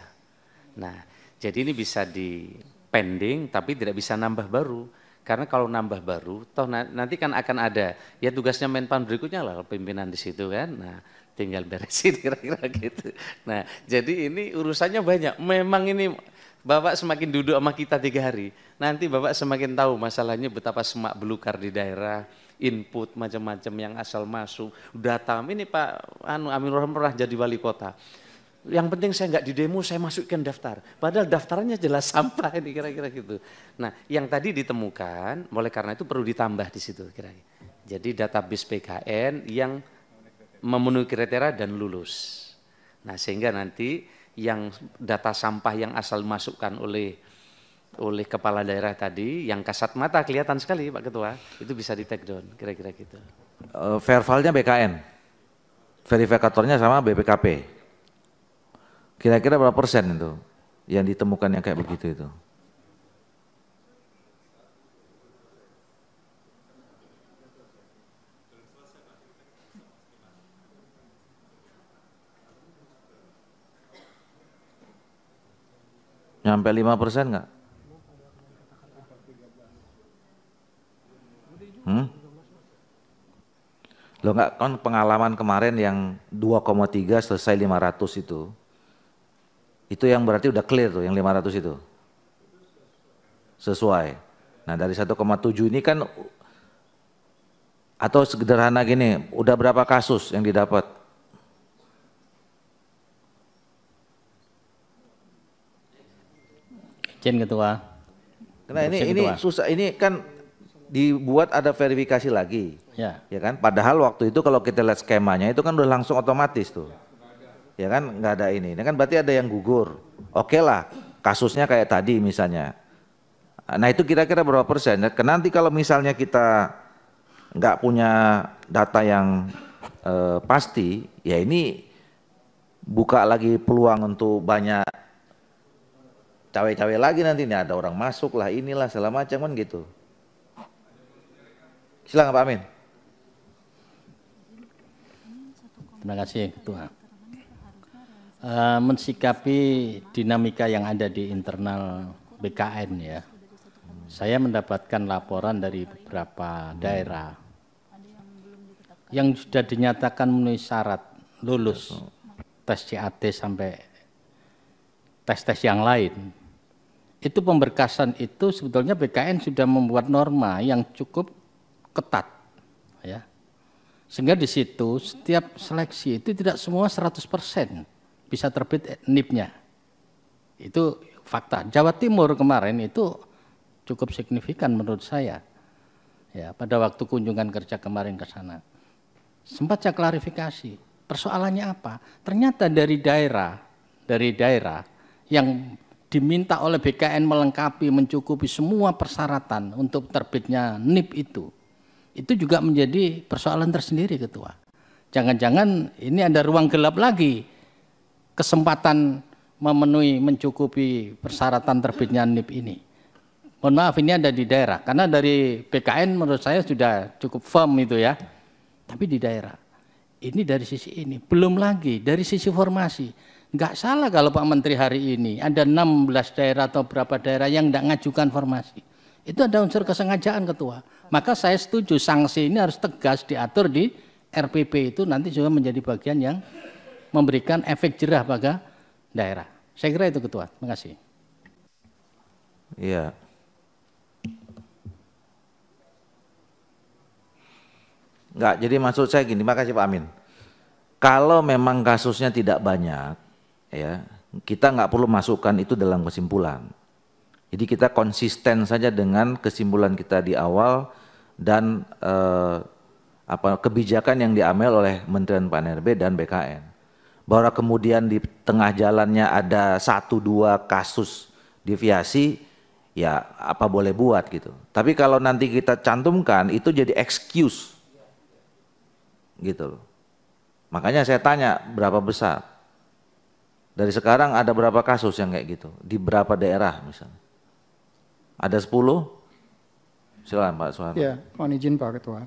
Nah, jadi ini bisa di pending tapi tidak bisa nambah baru karena kalau nambah baru, toh nanti kan akan ada ya tugasnya Menpan berikutnya lah pimpinan di situ kan. Nah, tinggal beresin kira-kira gitu. Nah, jadi ini urusannya banyak. Memang ini Bapak semakin duduk sama kita tiga hari, nanti Bapak semakin tahu masalahnya betapa semak belukar di daerah, input macam-macam yang asal masuk, data. Ini Pak Anu Amin Rahman pernah jadi wali kota. Yang penting saya nggak di demo, saya masukkan daftar. Padahal daftarannya jelas sampah ini kira-kira gitu. Nah, yang tadi ditemukan, oleh karena itu perlu ditambah di situ kira-kira. Jadi database PKN yang memenuhi kriteria dan lulus. Nah, sehingga nanti yang data sampah yang asal masukkan oleh oleh kepala daerah tadi yang kasat mata kelihatan sekali Pak Ketua itu bisa di take down kira-kira gitu. Uh, eh, BKN, verifikatornya sama BPKP. Kira-kira berapa persen itu yang ditemukan yang kayak begitu itu? Sampai lima persen nggak? Hmm? Lo nggak kan pengalaman kemarin yang 2,3 selesai 500 itu itu yang berarti udah clear tuh yang 500 itu. Sesuai. Nah dari 1,7 ini kan atau sederhana gini, udah berapa kasus yang didapat? Cien ketua. Karena ini ini susah ini kan dibuat ada verifikasi lagi. Ya. ya kan? Padahal waktu itu kalau kita lihat skemanya itu kan udah langsung otomatis tuh. Ya ya kan nggak ada ini. Ini kan berarti ada yang gugur. Oke okay lah, kasusnya kayak tadi misalnya. Nah itu kira-kira berapa persen? Nah, nanti kalau misalnya kita nggak punya data yang eh, pasti, ya ini buka lagi peluang untuk banyak cawe-cawe lagi nanti nih ada orang masuk lah inilah segala macam kan gitu. Silakan Pak Amin. Terima kasih Tuhan. Eh, mensikapi dinamika yang ada di internal BKN ya. Saya mendapatkan laporan dari beberapa daerah yang sudah dinyatakan memenuhi syarat lulus tes CAT sampai tes-tes yang lain. Itu pemberkasan itu sebetulnya BKN sudah membuat norma yang cukup ketat ya. Sehingga di situ setiap seleksi itu tidak semua 100 persen bisa terbit NIP-nya. Itu fakta. Jawa Timur kemarin itu cukup signifikan menurut saya. Ya, pada waktu kunjungan kerja kemarin ke sana. Sempat saya klarifikasi, persoalannya apa? Ternyata dari daerah, dari daerah yang diminta oleh BKN melengkapi mencukupi semua persyaratan untuk terbitnya NIP itu. Itu juga menjadi persoalan tersendiri ketua. Jangan-jangan ini ada ruang gelap lagi kesempatan memenuhi mencukupi persyaratan terbitnya NIP ini. Mohon maaf ini ada di daerah karena dari PKN menurut saya sudah cukup firm itu ya. Tapi di daerah. Ini dari sisi ini, belum lagi dari sisi formasi. Enggak salah kalau Pak Menteri hari ini ada 16 daerah atau berapa daerah yang enggak ngajukan formasi. Itu ada unsur kesengajaan ketua. Maka saya setuju sanksi ini harus tegas diatur di RPP itu nanti juga menjadi bagian yang memberikan efek jerah pada daerah. Saya kira itu ketua. Terima kasih. Iya. Enggak, jadi maksud saya gini, makasih Pak Amin. Kalau memang kasusnya tidak banyak, ya kita nggak perlu masukkan itu dalam kesimpulan. Jadi kita konsisten saja dengan kesimpulan kita di awal dan eh, apa kebijakan yang diambil oleh Menteri Pan RB dan BKN bahwa kemudian di tengah jalannya ada satu dua kasus deviasi ya apa boleh buat gitu tapi kalau nanti kita cantumkan itu jadi excuse gitu loh makanya saya tanya berapa besar dari sekarang ada berapa kasus yang kayak gitu di berapa daerah misalnya ada sepuluh? silakan Pak Soeharto ya mohon izin Pak Ketua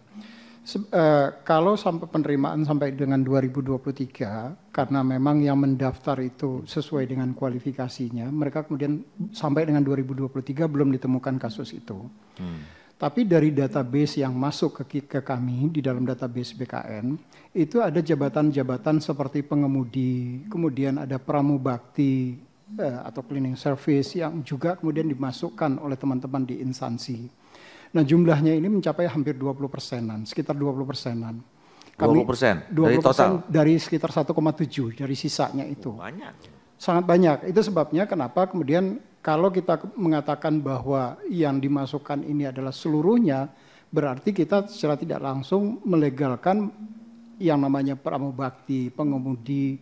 Uh, kalau sampai penerimaan sampai dengan 2023 karena memang yang mendaftar itu sesuai dengan kualifikasinya mereka kemudian sampai dengan 2023 belum ditemukan kasus itu hmm. tapi dari database yang masuk ke, ke kami di dalam database BKN itu ada jabatan-jabatan seperti pengemudi kemudian ada pramubakti uh, eh, atau cleaning service yang juga kemudian dimasukkan oleh teman-teman di instansi Nah jumlahnya ini mencapai hampir 20 persenan, sekitar 20 persenan. Kami, 20 persen dari total? Dari sekitar 1,7 dari sisanya itu. Oh, banyak. Sangat banyak. Itu sebabnya kenapa kemudian kalau kita mengatakan bahwa yang dimasukkan ini adalah seluruhnya, berarti kita secara tidak langsung melegalkan yang namanya pramubakti, pengemudi,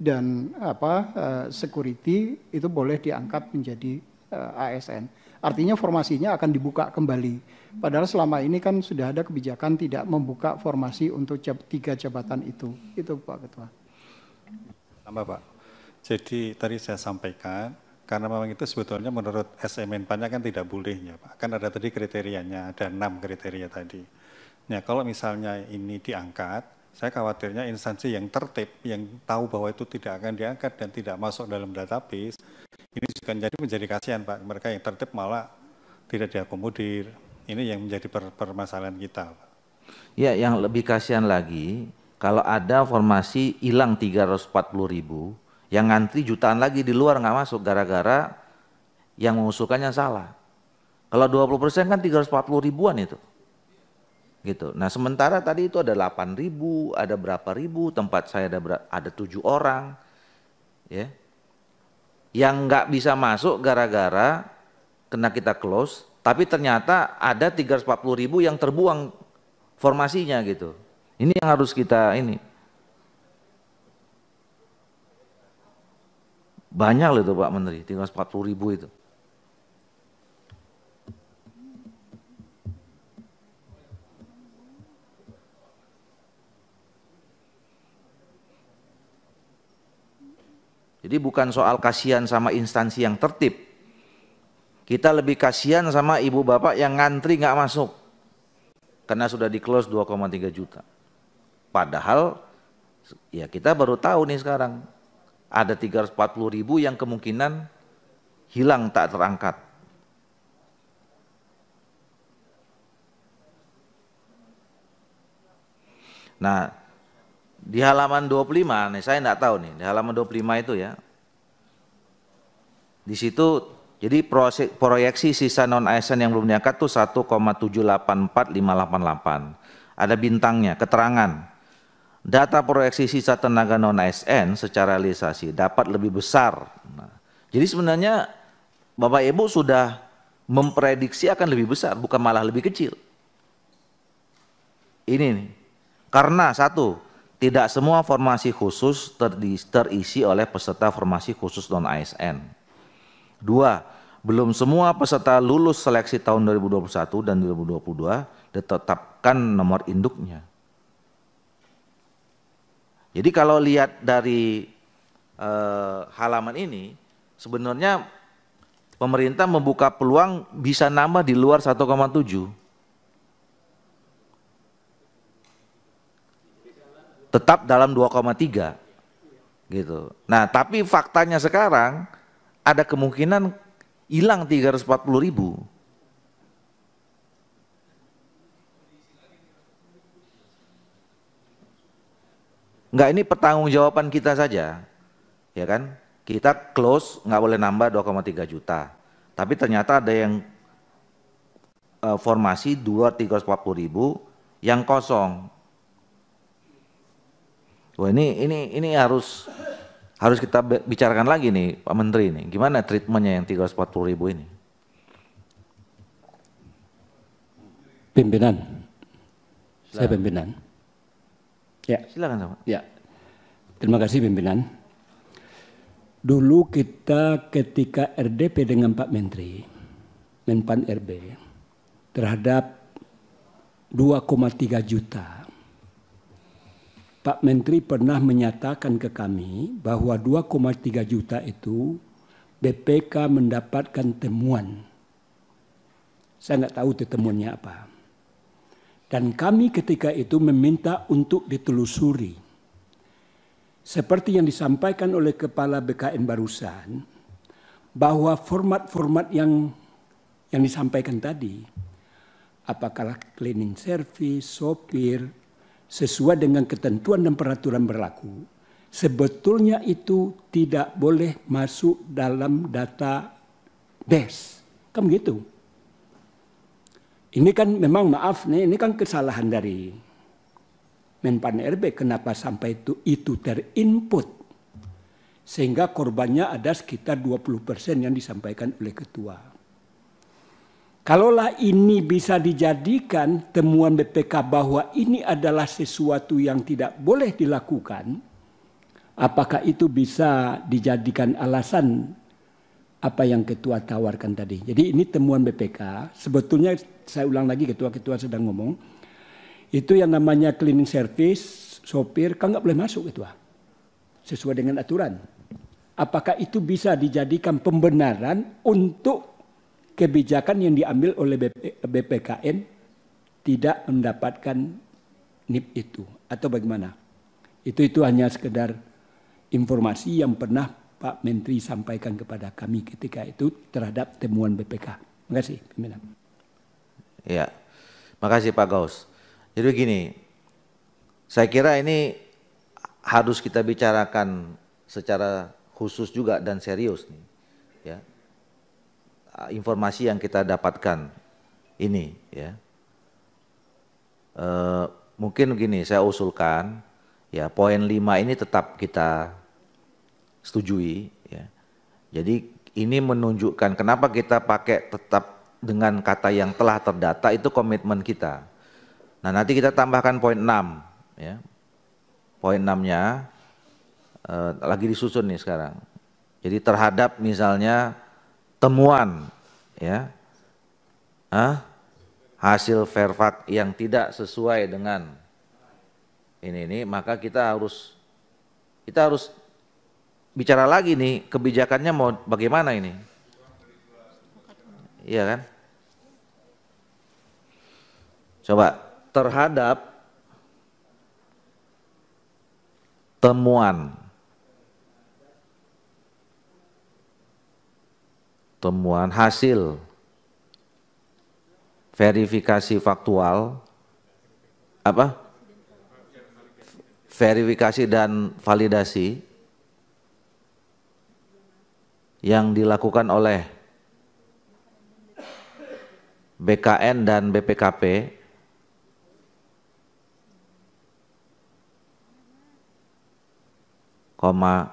dan apa uh, security itu boleh diangkat menjadi uh, eh, ASN. Artinya formasinya akan dibuka kembali. Padahal selama ini kan sudah ada kebijakan tidak membuka formasi untuk tiga jabatan itu. Itu Pak Ketua. Tambah Pak. Jadi tadi saya sampaikan, karena memang itu sebetulnya menurut SMN banyak kan tidak boleh ya Pak. Kan ada tadi kriterianya, ada enam kriteria tadi. Nah kalau misalnya ini diangkat, saya khawatirnya instansi yang tertib, yang tahu bahwa itu tidak akan diangkat dan tidak masuk dalam database, ini juga menjadi menjadi kasihan Pak, mereka yang tertib malah tidak diakomodir. Ini yang menjadi per permasalahan kita. Pak. Ya, yang lebih kasihan lagi, kalau ada formasi hilang 340 ribu, yang ngantri jutaan lagi di luar nggak masuk gara-gara yang mengusulkannya salah. Kalau 20% kan 340 ribuan itu. Gitu. Nah, sementara tadi itu ada 8 ribu, ada berapa ribu, tempat saya ada ada tujuh orang. Ya yang nggak bisa masuk gara-gara kena kita close, tapi ternyata ada 340 ribu yang terbuang formasinya gitu. Ini yang harus kita ini. Banyak loh itu Pak Menteri, 340 ribu itu. Jadi bukan soal kasihan sama instansi yang tertib. Kita lebih kasihan sama ibu bapak yang ngantri nggak masuk. Karena sudah di close 2,3 juta. Padahal ya kita baru tahu nih sekarang. Ada 340 ribu yang kemungkinan hilang tak terangkat. Nah, di halaman 25, nih saya enggak tahu nih, di halaman 25 itu ya. Di situ jadi proyeksi sisa non ASN yang belum diangkat tuh 1,784588. Ada bintangnya, keterangan. Data proyeksi sisa tenaga non ASN secara realisasi dapat lebih besar. Nah, jadi sebenarnya Bapak Ibu sudah memprediksi akan lebih besar, bukan malah lebih kecil. Ini nih. Karena satu, tidak semua formasi khusus ter terisi oleh peserta formasi khusus non-ASN. Dua, belum semua peserta lulus seleksi tahun 2021 dan 2022 ditetapkan nomor induknya. Jadi kalau lihat dari eh, halaman ini, sebenarnya pemerintah membuka peluang bisa nambah di luar 1,7 tetap dalam 2,3 gitu. Nah tapi faktanya sekarang ada kemungkinan hilang 340 ribu. Enggak ini pertanggungjawaban kita saja, ya kan? Kita close nggak boleh nambah 2,3 juta. Tapi ternyata ada yang uh, formasi 2340 340 ribu yang kosong Wah ini ini ini harus harus kita bicarakan lagi nih Pak Menteri nih Gimana treatmentnya yang 340 ribu ini? Pimpinan. Silakan. Saya pimpinan. Ya. Silakan sama. Ya. Terima kasih pimpinan. Dulu kita ketika RDP dengan Pak Menteri, Menpan RB, terhadap 2,3 juta Pak Menteri pernah menyatakan ke kami bahwa 2,3 juta itu BPK mendapatkan temuan. Saya nggak tahu temuannya apa. Dan kami ketika itu meminta untuk ditelusuri. Seperti yang disampaikan oleh Kepala BKN barusan, bahwa format-format yang yang disampaikan tadi, apakah cleaning service, sopir, sesuai dengan ketentuan dan peraturan berlaku, sebetulnya itu tidak boleh masuk dalam data base Kan begitu. Ini kan memang maaf nih, ini kan kesalahan dari Menpan RB. Kenapa sampai itu itu terinput? Sehingga korbannya ada sekitar 20% yang disampaikan oleh ketua. Kalaulah ini bisa dijadikan temuan BPK bahwa ini adalah sesuatu yang tidak boleh dilakukan, apakah itu bisa dijadikan alasan apa yang ketua tawarkan tadi? Jadi ini temuan BPK, sebetulnya saya ulang lagi ketua-ketua sedang ngomong, itu yang namanya cleaning service, sopir, kan nggak boleh masuk ketua, sesuai dengan aturan. Apakah itu bisa dijadikan pembenaran untuk kebijakan yang diambil oleh BPKN tidak mendapatkan NIP itu atau bagaimana? Itu itu hanya sekedar informasi yang pernah Pak Menteri sampaikan kepada kami ketika itu terhadap temuan BPK. kasih, pimpinan. Ya, makasih Pak Gaus. Jadi begini, saya kira ini harus kita bicarakan secara khusus juga dan serius nih, ya Uh, informasi yang kita dapatkan ini ya. E, mungkin begini saya usulkan ya poin 5 ini tetap kita setujui ya. Jadi ini menunjukkan kenapa kita pakai tetap dengan kata yang telah terdata itu komitmen kita. Nah, nanti kita tambahkan poin 6 ya. Poin 6-nya e, uh, lagi disusun nih sekarang. Jadi terhadap misalnya temuan ya Hah? hasil verfak yang tidak sesuai dengan ini ini maka kita harus kita harus bicara lagi nih kebijakannya mau bagaimana ini iya kan coba terhadap temuan temuan hasil verifikasi faktual apa verifikasi dan validasi yang dilakukan oleh BKN dan BPKP koma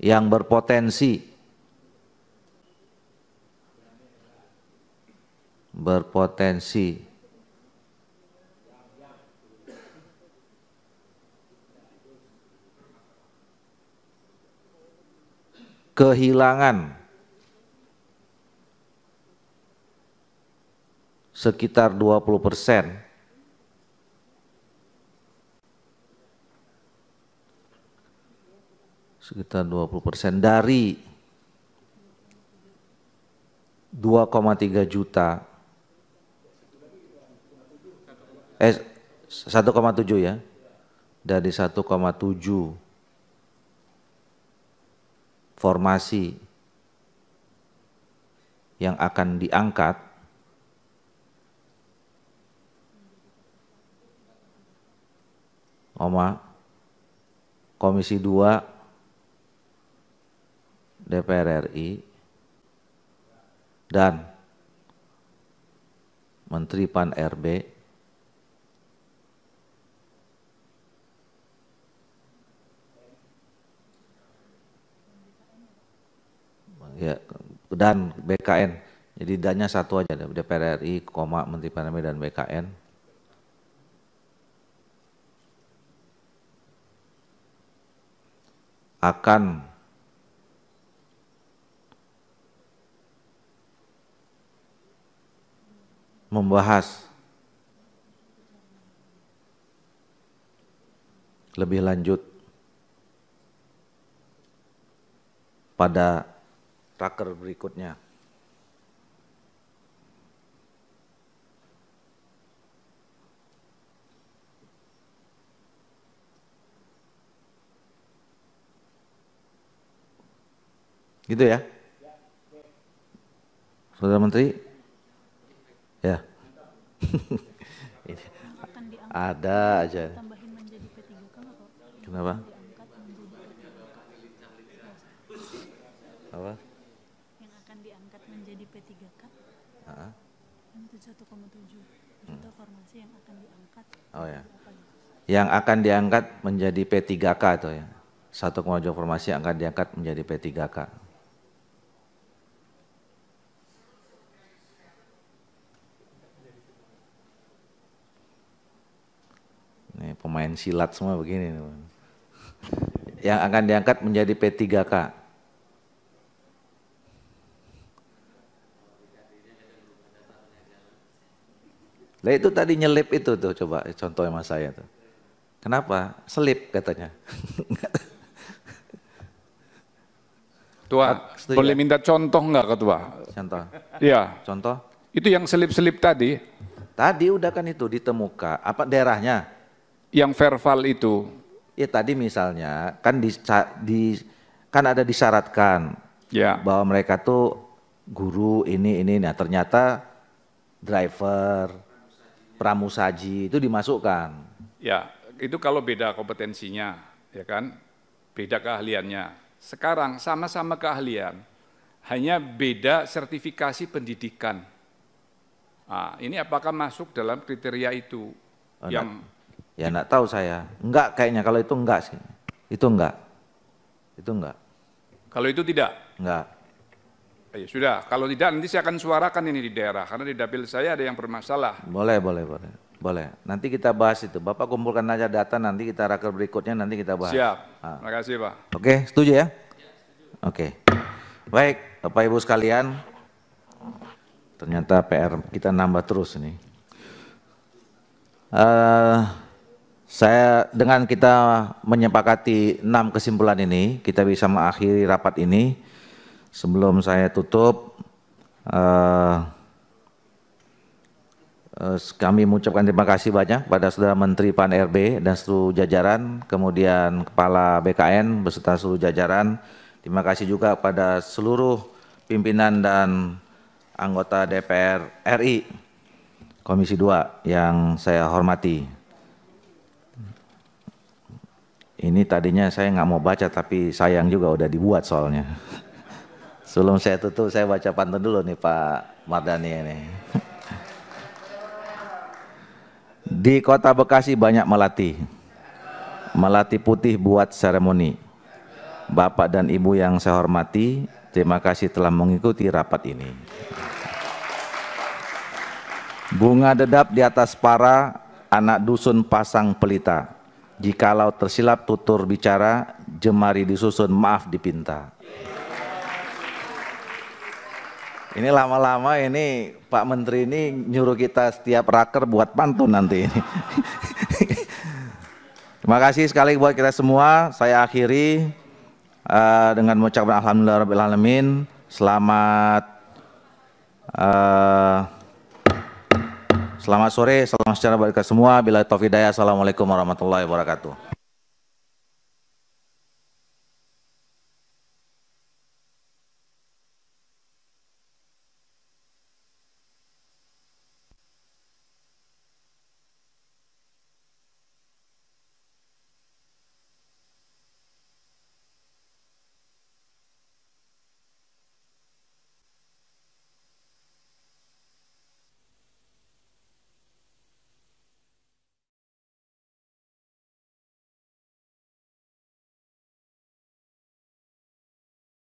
yang berpotensi berpotensi kehilangan sekitar 20 persen sekitar 20 persen dari 2,3 juta eh 1,7 ya dari 1,7 formasi yang akan diangkat Oma Komisi 2 DPR RI dan Menteri Pan RB ya dan BKN. Jadi dannya satu aja DPR RI, koma Menteri Pandemi dan BKN. akan membahas lebih lanjut pada raker berikutnya. Gitu ya. Saudara Menteri? Ya. Ada aja. Kenapa? Apa? 1,7 juta farmasi yang akan diangkat. Oh ya. Yang akan diangkat menjadi P3K itu ya. 1,7 farmasi yang akan diangkat menjadi P3K. Ini pemain silat semua begini. Yang akan diangkat menjadi P3K. Lah itu tadi nyelip itu tuh coba contoh sama saya tuh. Kenapa? Selip katanya. Tua, Setuju. boleh minta contoh nggak Ketua? Contoh? Iya. Contoh? Itu yang selip-selip tadi? Tadi udah kan itu ditemukan, apa daerahnya? Yang verbal itu. Ya tadi misalnya, kan di, di kan ada disyaratkan ya. bahwa mereka tuh guru ini, ini, nah ternyata driver, pramusaji itu dimasukkan. Ya, itu kalau beda kompetensinya, ya kan? Beda keahliannya. Sekarang sama-sama keahlian, hanya beda sertifikasi pendidikan. Nah, ini apakah masuk dalam kriteria itu? Oh, yang enggak. ya enggak tahu saya. Enggak kayaknya kalau itu enggak sih. Itu enggak. Itu enggak. Kalau itu tidak? Enggak. Ya sudah, kalau tidak nanti saya akan suarakan ini di daerah karena di dapil saya ada yang bermasalah. Boleh, boleh, boleh. Boleh. Nanti kita bahas itu. Bapak kumpulkan aja data nanti kita raker berikutnya nanti kita bahas. Siap. Ha. Ah. Terima kasih, Pak. Oke, setuju ya? ya Oke. Oke. Baik, Bapak Ibu sekalian. Ternyata PR kita nambah terus ini. Uh, saya dengan kita menyepakati enam kesimpulan ini, kita bisa mengakhiri rapat ini sebelum saya tutup uh, uh, kami mengucapkan terima kasih banyak pada saudara Menteri Pan RB dan seluruh jajaran, kemudian Kepala BKN beserta seluruh jajaran. Terima kasih juga pada seluruh pimpinan dan anggota DPR RI Komisi 2 yang saya hormati. Ini tadinya saya nggak mau baca tapi sayang juga udah dibuat soalnya. Sebelum saya tutup, saya baca pantun dulu nih Pak Mardani ini. Di kota Bekasi banyak melati. Melati putih buat seremoni. Bapak dan Ibu yang saya hormati, terima kasih telah mengikuti rapat ini. Bunga dedap di atas para anak dusun pasang pelita. Jikalau tersilap tutur bicara, jemari disusun maaf dipinta. Ini lama-lama ini Pak Menteri ini nyuruh kita setiap raker buat pantun nanti ini. Terima kasih sekali buat kita semua. Saya akhiri uh, dengan mengucapkan alhamdulillah alamin. Selamat uh, selamat sore, salam sejahtera buat kita semua. Bila taufik daya. Assalamualaikum warahmatullahi wabarakatuh.